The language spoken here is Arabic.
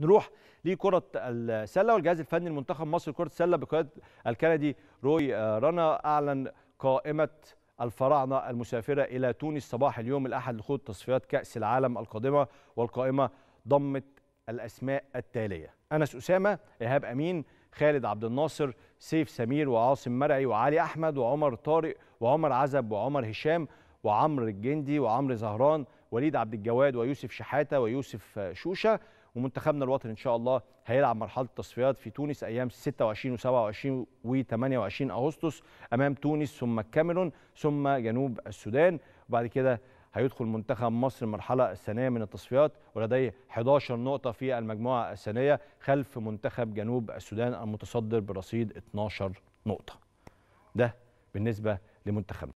نروح لكرة السلة والجهاز الفني لمنتخب مصر لكرة السلة بقيادة الكندي روي آه، رنا أعلن قائمة الفراعنة المسافرة إلى تونس صباح اليوم الأحد لخوض تصفيات كأس العالم القادمة والقائمة ضمت الأسماء التالية أنس أسامة إيهاب أمين خالد عبد الناصر سيف سمير وعاصم مرعي وعلي أحمد وعمر طارق وعمر عزب وعمر هشام وعمر الجندي وعمر زهران وليد عبد الجواد ويوسف شحاتة ويوسف شوشة ومنتخبنا الوطني ان شاء الله هيلعب مرحله التصفيات في تونس ايام 26 و27 و28 اغسطس امام تونس ثم الكاميرون ثم جنوب السودان وبعد كده هيدخل منتخب مصر المرحله الثانيه من التصفيات ولديه 11 نقطه في المجموعه الثانيه خلف منتخب جنوب السودان المتصدر برصيد 12 نقطه ده بالنسبه لمنتخبنا